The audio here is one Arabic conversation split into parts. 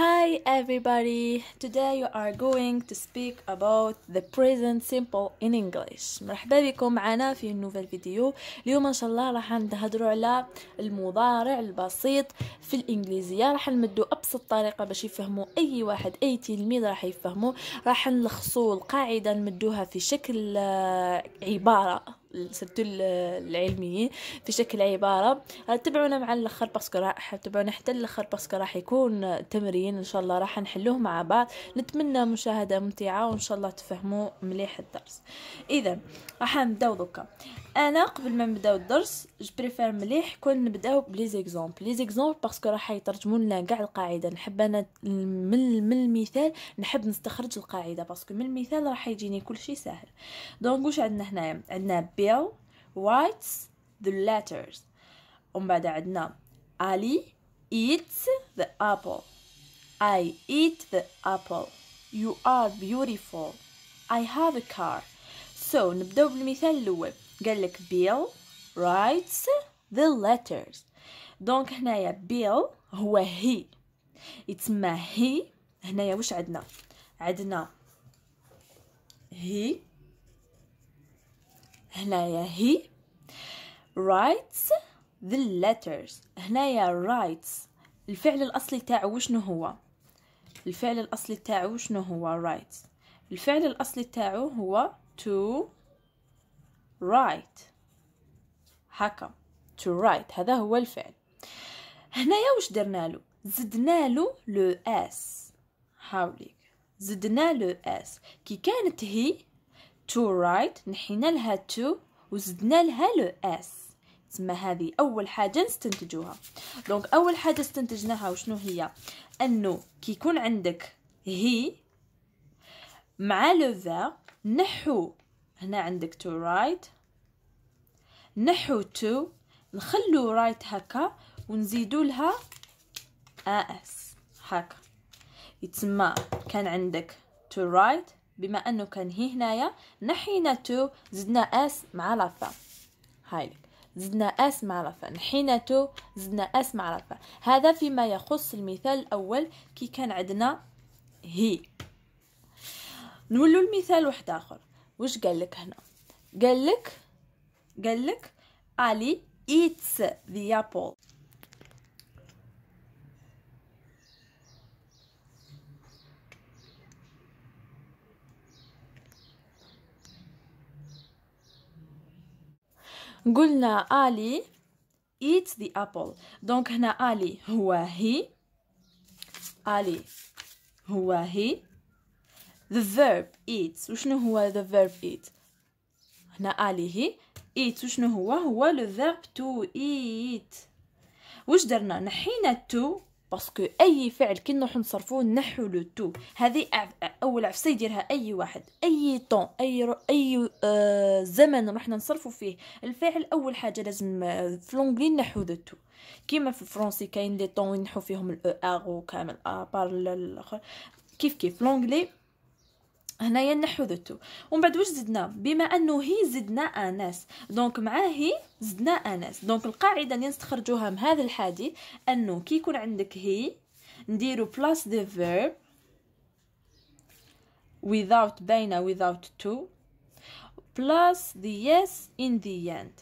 Hi everybody! Today you are going to speak about the present simple in English. مرحبا بكم معنا في نوفل فيديو. اليوم ان شاء الله راح نهضروا على المضارع البسيط في الانجليزية. راح نمدوا ابسط طريقة باش يفهموا اي واحد اي تلميذ راح يفهموا. راح نلخصوا القاعدة نمدوها في شكل آه، عبارة السدل العلمي في شكل عبارة تبعونا مع الاخر باسكو راح تبعونا حتى الاخر باسكو راح يكون تمرين ان شاء الله راح نحلوه مع بعض نتمنى مشاهدة ممتعة وان شاء الله تفهموا مليح الدرس اذا راح نبداو دوكا انا قبل ما نبداو الدرس جبريفير مليح كون نبداو بلي زيكزومبل لي زيكزومبل باسكو راح يترجموا لنا كاع القاعده نحب انا من المثال نحب نستخرج القاعده باسكو من المثال راح يجيني كل شيء ساهل دونك واش عندنا هنايا عندنا بي Bill writes the letters ومن عندنا Ali eats the apple I eat the apple You are beautiful I have a car So نبداو بالمثال الأول قال لك Bill writes the letters دونك هنايا Bill هو he يتسمى he هنايا واش عندنا عندنا he هنايا هي writes the letters هنايا writes الفعل الأصلي تاعو شنو هو الفعل الأصلي تاعو شنو هو writes الفعل الأصلي تاعو هو to write هكا to write هذا هو الفعل هنايا واش درنا له زدنا له لو اس هاوليك زدنا لو اس كي كانت هي to right نحينا لها to وزدنا لها لو اس تما هذه اول حاجه نستنتجوها دونك اول حاجه استنتجناها وشنو هي انه كي يكون عندك هي مع لو نحو هنا عندك تو رايت right. نحو تو نخلو رايت right هكا ونزيدو لها اس هكا يتسمى كان عندك تو رايت right. بما انه كان هي هنايا نحينا تو زدنا اس مع لافا هاي زدنا اس مع لافا نحينا تو زدنا اس مع لافا هذا فيما يخص المثال الاول كي كان عندنا هي نولو المثال واحد اخر واش قال لك هنا قال لك قال لك علي ايتس ذا ابل قلنا الي eats the apple دونك هنا الي هو هي الي هو هي the verb eats وشنو هو the verb eat هنا الي هي eats وشنو هو هو the verb to eat واش درنا نحينا to باسكو اي فعل كنا نروحو نصرفوه نحو لو تو هذه اول عفسه يديرها اي واحد اي طون اي رو اي آه زمن رحنا نصرفو فيه الفاعل اول حاجه لازم آه، في لونجلي نحو لو تو كيما في الفرنسي كاين لي طون نحو فيهم الاو آه، ار وكامل بار آه، الاخر كيف كيف لونجلي هنايا نحوذتو ومن بعد واش زدنا بما انه هي زدنا انس دونك مع هي زدنا انس دونك القاعده اللي نستخرجوها من هذا الحديث انه كي يكون عندك هي نديرو بلاس دي فيرب without بين without to plus the yes in the end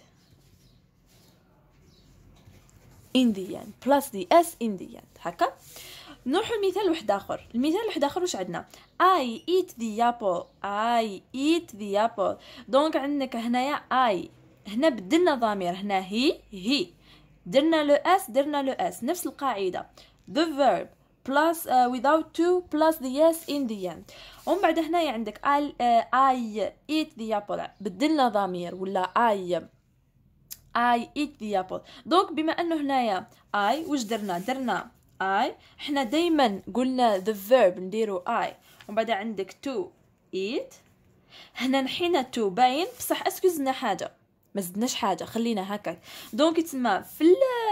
in the end plus the s in the end هكا نروحو لمثال واحد اخر المثال واحد اخر واش عندنا اي ايت ذا ابل اي ايت ذا ابل دونك عندك هنايا اي هنا بدلنا ضمير هنا هي هي درنا لو اس درنا لو اس نفس القاعده the verb plus uh, without to plus the yes in the end ومن بعد هنايا عندك اي ايت ذا eat بدلنا ضمير ولا اي I eat the apple دونك بما انه هنايا I واش درنا درنا I حنا دايما قلنا the verb نديرو I ومن بعد عندك to eat هنا نحينا to باين بصح اسكو زدنا حاجه ما زدناش حاجه خلينا هكاك دونك يتسمى في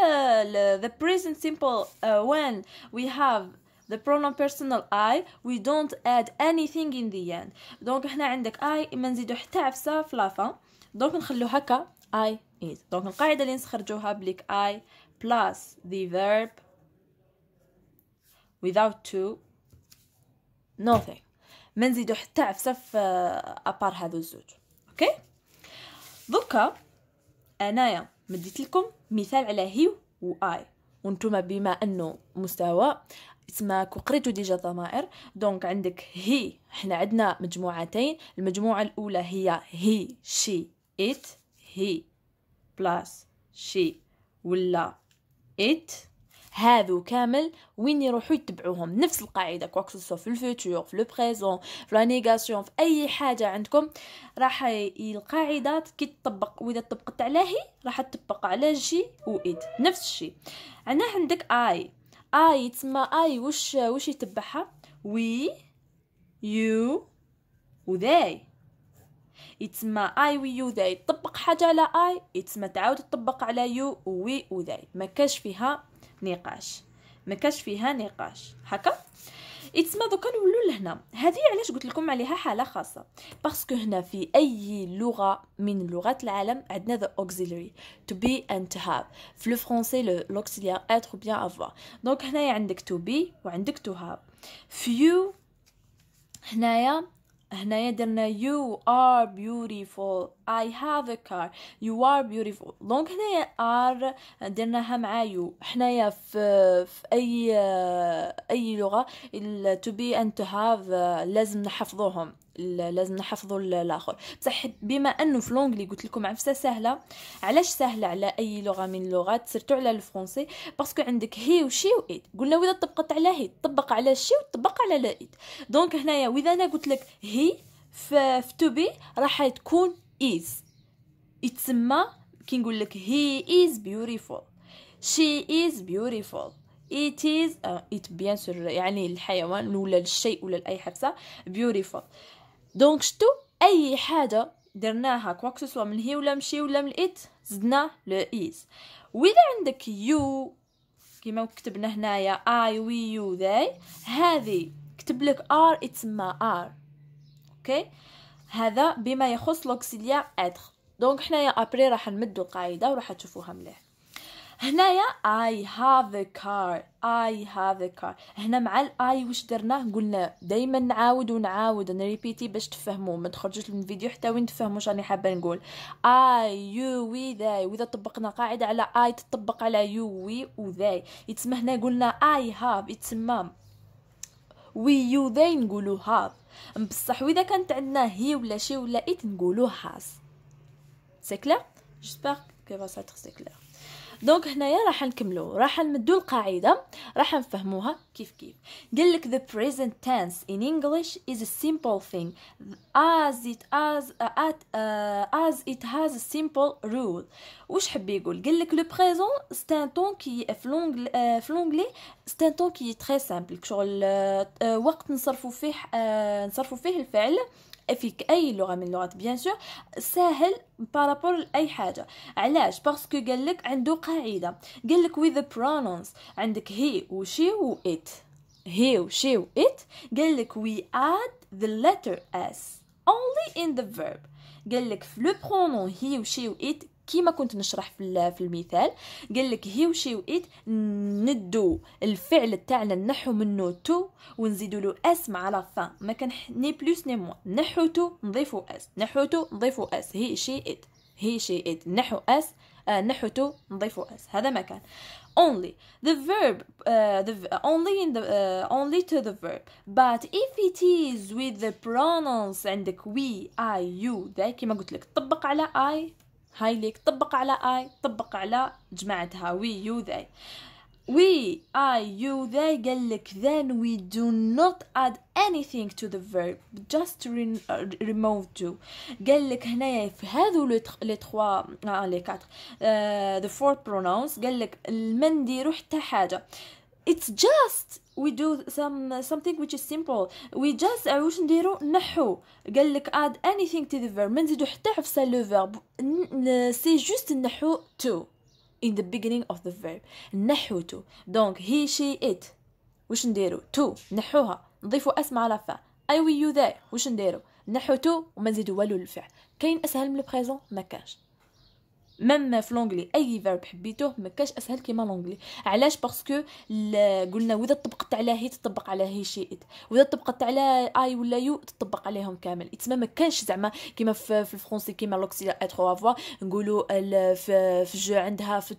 ال the present simple uh, when we have the pronoun personal I we don't add anything in the end دونك هنا عندك I ما نزيدو حتى عفسه في لافا دونك نخلو هكا I is دونك القاعده اللي نخرجوها بليك I plus the verb without to nothing منزيدو حتى عفسف آه، ابار هذو الزوج اوكي دوكا انايا مديت لكم مثال على هي و اي وانتم بما انه مستوى اسمك قريتو ديجا الضمائر دونك عندك هي حنا عندنا مجموعتين المجموعه الاولى هي هي شي ات هي بلاس شي ولا ات هادو كامل وين يروحوا يتبعوهم نفس القاعده كواك في الفوتور في لو بريزون في لا نيغاسيون في اي حاجه عندكم راح القاعده كي تطبق واذا طبقت على هي راح تطبق على جي و اد نفس الشيء عندنا عندك اي اي تسمى اي وش وش يتبعها وي يو و ذاي يتسمى اي وي يو ذاي طبق حاجه على اي يتسمى تعاود تطبق على يو وي وذاي ما كاش فيها نقاش ما كاش فيها نقاش هكا يتسمى دوكا نولوا لهنا هذه علاش قلت لكم عليها حاله خاصه باسكو هنا في اي لغه من لغات العالم عندنا ذا اوكسيلري تو بي اند تو هاف في لو فرونسي l'auxiliaire être بيان افوا دونك هنايا عندك تو بي وعندك تو هاف فيو هنايا هنايا درنا you are beautiful I have a car you are beautiful دونك هنايا are درناها مع you حنايا في, في أي أي لغة to be and to have لازم نحفظوهم لازم نحفظوا الاخر بصح بما انه في لونغلي قلت لكم عفسه سهله علاش سهله على اي لغه من اللغات سيرتو على الفرنسي باسكو عندك هي وشي وايد قلنا واذا طبقت على هي طبق على شي وطبق على لا ايد دونك هنايا واذا انا قلت لك هي في تو بي راح تكون از يتسمى كي نقول لك هي از بيوتيفول شي از بيوتيفول it is uh, it بيان سور يعني الحيوان ولا الشيء ولا اي حفصه beautiful دونك شتو اي حاجه درناها كواك من هي ولا مشي ولا من ات زدنا لو ايز واذا عندك يو كيما كتبنا هنايا اي وي يو ذاي هذه كتب لك ار يتسمى ار اوكي هذا بما يخص لوكسيليا اتر دونك حنايا ابري راح نمدو القاعده وراح تشوفوها مليح هنايا I have a car I have a car هنا مع الاي واش درنا قلنا دايما نعاود ونعاود نريبيتي باش تفهموا ما تخرجوش من الفيديو حتى وين تفهموا واش راني حابه نقول I you we they واذا طبقنا قاعده على I تطبق على you we و they يتسمى هنا قلنا I have يتسمى we you they نقولوا have بصح واذا كانت عندنا هي ولا شي ولا ات نقولوا has سي كلير جيسبر كي فا سا سي كلير دونك هنايا راح نكملو راح نمدو القاعده راح نفهموها كيف كيف قال لك the present tense in english is a simple thing as it as uh, at uh, as it has a simple rule واش حب يقول قال لك لو بريزون ستان تون كي في لونغ euh, في un ستان qui كي très سامبل شغل euh, وقت نصرفو فيه آه، نصرفو فيه الفعل في اي لغه من اللغات بيان سور ساهل بارابور لاي حاجه علاش باسكو قال لك عنده قاعده قال لك with the pronouns عندك هي وشي و ات هي وشي و ات قال لك وي add the letter s only in the verb قال لك في لو برونون هي وشي و ات كيما كنت نشرح في, في المثال قال لك هي وشي وإيت ندو الفعل تاعنا نحو منه تو ونزيدو له اس مع لا فان ما كان ني بلوس ني موان نحو تو نضيفو اس نحو تو نضيفو اس هي شي إيت هي شي إيت نحو اس آه، نحو تو نضيفو اس هذا ما كان only the verb uh, the only in the uh, only to the verb but if it is with the pronouns عندك we I you ذا كما قلت لك طبق على I هاي ليك طبق على اي طبق على جمعتها وي يو ذي We, I, you, they قال لك then we do not add anything to the verb just remove do قال لك هنايا في هذو لي تخوا اه لي كاتر آه، the four pronouns قال لك ما نديرو حتى حاجه it's just we do some something which is simple we just uh, واش نديرو نحو قال لك add anything to the verb ما نزيدو حتى حفصه لو verb سي جوست نحو to in the beginning of the verb نحو to donc he she it واش نديرو to نحوها نضيفو اسم على فا I will you there واش نديرو نحو to وما نزيدو والو للفعل كاين اسهل من البريزون ما كانش مما في لونجلي اي فيرب حبيتوه ما كاش اسهل كيما لونجلي علاش باسكو قلنا واذا طبقت على هي تطبق على هي شيء واذا طبقت على اي ولا يو تطبق عليهم كامل تما ما كاش زعما كيما في, الفرونسي كيما لوكسي اترو افوا نقولوا في في جو عندها في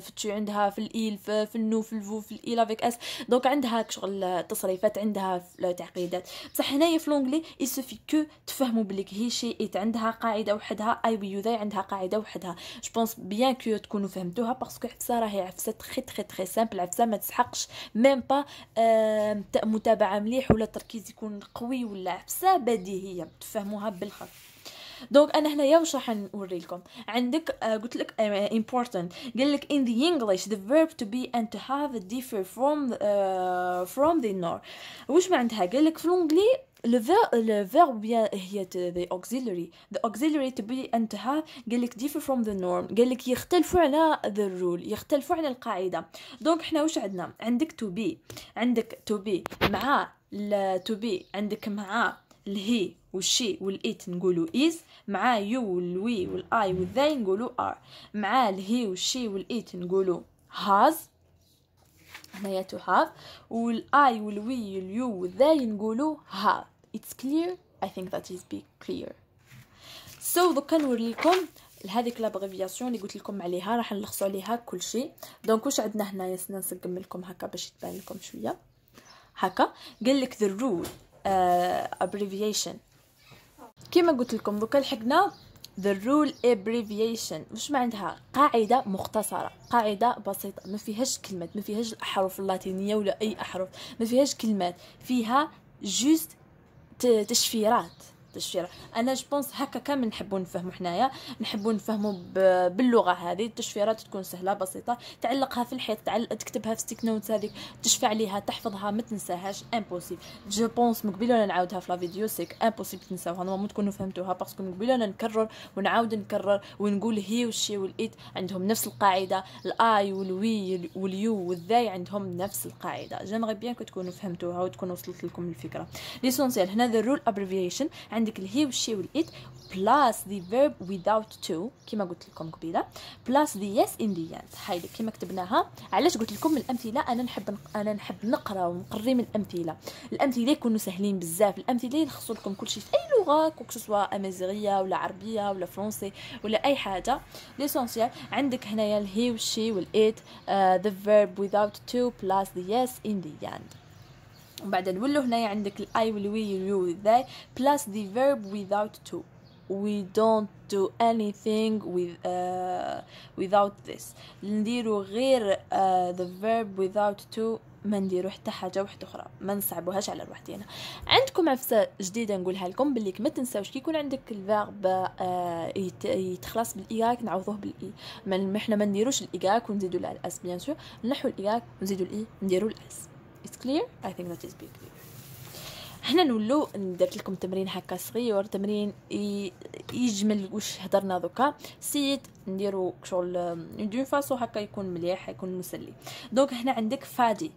في تشو عندها في الايل في, في النو في الفو في الايل افيك اس دونك عندها شغل تصريفات عندها تعقيدات بصح هنايا في لونجلي يسفي كو تفهموا بليك هي شيء عندها قاعده وحدها اي ويو ذا عندها قاعده وحدها جو بونس بيان كو تكونوا فهمتوها باسكو عفسه راهي عفسه تخي تخي تخي سامبل عفسه ما تسحقش ميم با آه متابعه مليح ولا تركيز يكون قوي ولا عفسه بديهيه تفهموها بالخط دونك انا هنايا واش راح نوري لكم عندك آه قلت لك امبورطانت آه قال لك ان ذا انجلش ذا فيرب تو بي اند تو هاف differ فروم فروم ذا نور واش معناتها قال لك في الانجلي le verb, le verb bien هي euh, the auxiliary the auxiliary to be have قال لك differ from the norm قال لك يختلفوا على the rule يختلفوا على القاعدة دونك حنا واش عندنا عندك to be عندك to be مع to be عندك مع الهي والشي والايت نقولو is مع you والوي والاي والذاي نقولو are مع الهي والشي والايت نقولو has هنايا تو هاف والاي والوي واليو والذاي نقولو هاف اتس كلير اي ثينك ذات از بي كلير سو دوكا نوريكم هذيك لابريفياسيون اللي قلت لكم عليها راح نلخصوا عليها كل شيء دونك واش عندنا هنايا سنا نسقم لكم هكا باش تبان لكم شويه هكا قال لك ذا رول uh, كيما كما قلت لكم دوكا لحقنا the rule abbreviation مش معناتها قاعده مختصره قاعده بسيطه ما فيهاش كلمات ما فيهاش الاحرف اللاتينيه ولا اي احرف ما فيهاش كلمات فيها جوست تشفيرات التشفير انا جوبونس هكا كامل نحبو نفهمو حنايا نحبو نفهمو باللغه هذه التشفيرات تكون سهله بسيطه تعلقها في الحيط تعلق تكتبها في ستيك نوتس هذيك تشفي عليها تحفظها ما تنساهاش امبوسيبل جوبونس مقبل انا نعاودها في لا فيديو سيك امبوسيبل تنساوها ما تكونوا فهمتوها باسكو مقبل انا نكرر ونعاود نكرر ونقول هي والشي والايت عندهم نفس القاعده الاي والوي واليو والذاي عندهم نفس القاعده جيمغي بيان كو تكونوا فهمتوها وتكون وصلت لكم الفكره ليسونسيال هنا ذا رول ابريفيشن عندك الهي والشي والإت بلاس دي فيرب ويزاوت تو كيما قلت لكم قبيله بلاس دي يس ان دي يس هايدي كيما كتبناها علاش قلت لكم الامثله انا نحب انا نحب نقرا ونقري من الامثله الامثله يكونوا سهلين بزاف الامثله يخصوا لكم كلشي في اي لغه كوكسو سوا امازيغيه ولا عربيه ولا فرونسي ولا اي حاجه ليسونسيال عندك هنايا الهي والشي والإت ذا فيرب ويزاوت تو بلاس دي يس ان دي ياند ومن بعد نولو هنايا عندك الاي وي يو ذاي بلاس دي فيرب ويزاوت تو وي دونت دو اني ثينغ ويزاوت ذيس نديرو غير ذا فيرب ويزاوت تو ما نديرو حتى حاجه واحده اخرى ما نصعبوهاش على روحتينا عندكم عفسه جديده نقولها لكم باللي ما تنساوش كي يكون عندك الفيرب uh, يتخلص بالاياك نعوضوه بالاي ما احنا ما نديروش الاياك ونزيدو الاس بيان سور نحو الاياك ونزيدو الاي نديرو الاس It's clear? I think that is big clear. حنا نولو ندير لكم تمرين هكا صغير تمرين يجمل واش هضرنا دوكا سيد نديرو شغل دون فاسو هكا يكون مليح يكون مسلي دونك هنا عندك فادي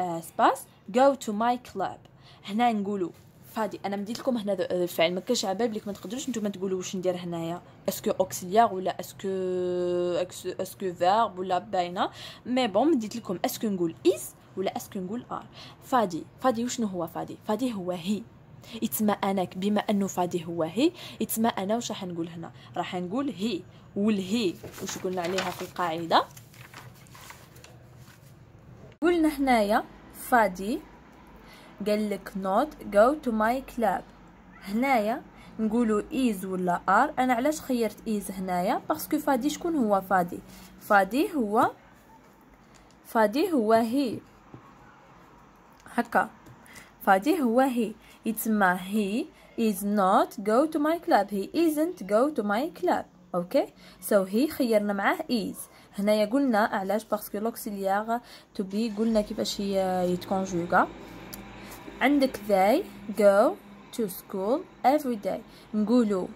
آه، سباس جو تو ماي كلاب هنا نقولو فادي انا مديت لكم هنا الفعل ما كاش عباب ليك ما تقدروش نتوما تقولوا واش ندير هنايا اسكو اوكسيليار ولا اسكو اسكو فيرب ولا باينه مي بون مديت لكم اسكو نقول is ولا اسكو نقول ار آه. فادي فادي وشنو هو فادي فادي هو هي يتسمى انا بما انه فادي هو هي يتسمى انا واش راح نقول هنا راح نقول هي والهي واش قلنا عليها في القاعده قلنا هنايا فادي قال لك نوت جو تو ماي كلاب هنايا نقولوا ايز ولا ار انا علاش خيرت ايز هنايا باسكو فادي شكون هو فادي فادي هو فادي هو هي هكا فهادي هو هي يتسمى هي is not go to my club he isn't go to my club اوكي سو هي خيرنا معاه is هنايا قلنا علاش باسكو لوكسيليار تو بي قلنا كيفاش هي يتكونجوغا عندك they go to school every day نقولوا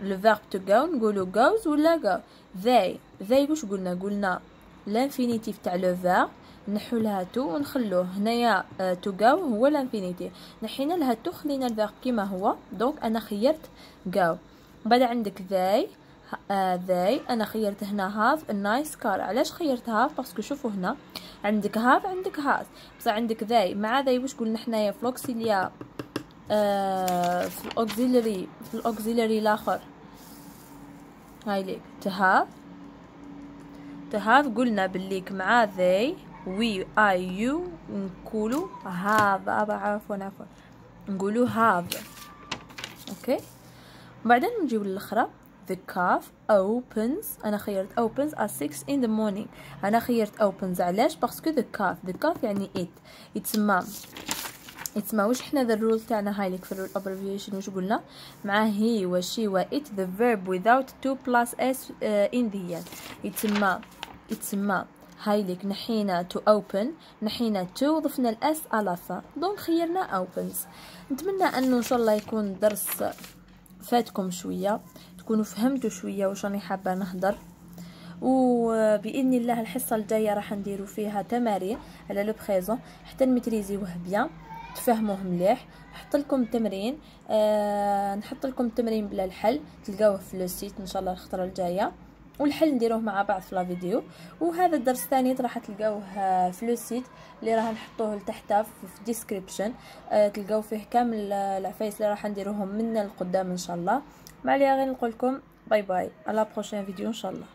لو verb to go نقولوا goes ولا go they they واش قلنا قلنا لانفينيتيف تاع لو verb نحو تو ونخلوه هنايا آه، تو هو لانفينيتي نحينا تو خلينا الفيرب كيما هو دونك انا خيرت قاو بعد عندك ذاي آه، ذاي انا خيرت هنا هاف نايس كار علاش خيرت هاف باسكو شوفوا هنا عندك هاف عندك هاف بصح عندك ذاي مع ذاي واش قلنا حنايا في لوكسيليا آه، في الاوكسيلري في الاوكسيلري الاخر هاي ليك تهاف تهاف قلنا بالليك مع ذاي وي اي يو نقولوا هاف عفوا عفوا نقولوا هاف اوكي بعدين نجيو للاخرى the calf opens انا خيرت opens at 6 in the morning انا خيرت opens علاش باسكو the calf the calf يعني it يتسمى يتسمى واش حنا ذا الرول تاعنا هاي لك في الرول ابريفيشن واش قلنا مع هي وشي و it the verb without two plus s uh, in the end يتسمى يتسمى هاي ليك نحينا تو اوبن نحينا تو وضفنا الاس على فا دونك خيرنا اوبنز نتمنى انه ان شاء الله يكون الدرس فاتكم شويه تكونوا فهمتوا شويه واش راني حابه نهضر وباذن الله الحصه الجايه راح نديروا فيها تمارين على لو بريزون حتى نمتريزيوه بيان تفهموه مليح نحط لكم تمرين آه نحط لكم تمرين بلا الحل تلقاوه في لو سيت ان شاء الله الخطره الجايه والحل نديروه مع بعض في لا فيديو وهذا الدرس الثاني راح تلقاوه آه، في لو سيت اللي راه نحطوه لتحت في ديسكريبشن آه، تلقاو فيه كامل آه، العفايس اللي راح نديروهم من القدام ان شاء الله معليا غير نقول لكم باي باي على بروشين فيديو ان شاء الله